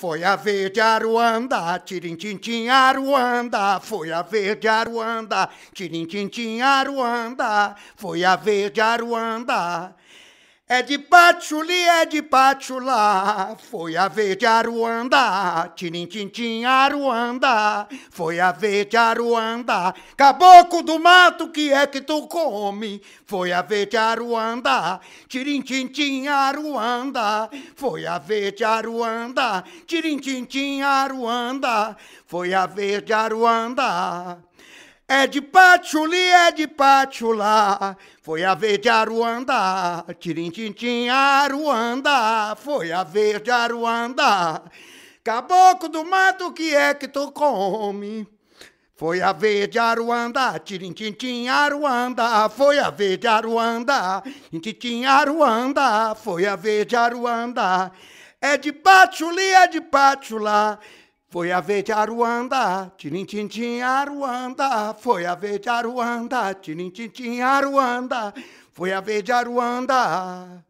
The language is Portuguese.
Foi a verde Aruanda, tirintintim Aruanda, foi a verde Aruanda, tirintintim Aruanda, foi a verde Aruanda. É de patchouli, é de patchulá, foi a vez de Aruanda, tirintintim Aruanda, foi a vez de Aruanda, caboclo do mato que é que tu come, foi a vez de Aruanda, tirintintim Aruanda, foi a vez de Aruanda, tirintintim Aruanda, foi a vez de Aruanda. É de patchouli, é de patchoulá, foi a verde Aruanda, tirintintim Aruanda, foi a verde Aruanda. Caboclo do mato, que é que tu come? Foi a verde Aruanda, tirintintim Aruanda, foi a verde Aruanda, tintim Aruanda, foi a verde Aruanda. É de patchouli, é de patchoulá, foi a vez de Aruanda, tirim tin tin Aruanda, foi a vez de Aruanda, tirim tin tin Aruanda, foi a vez de Aruanda.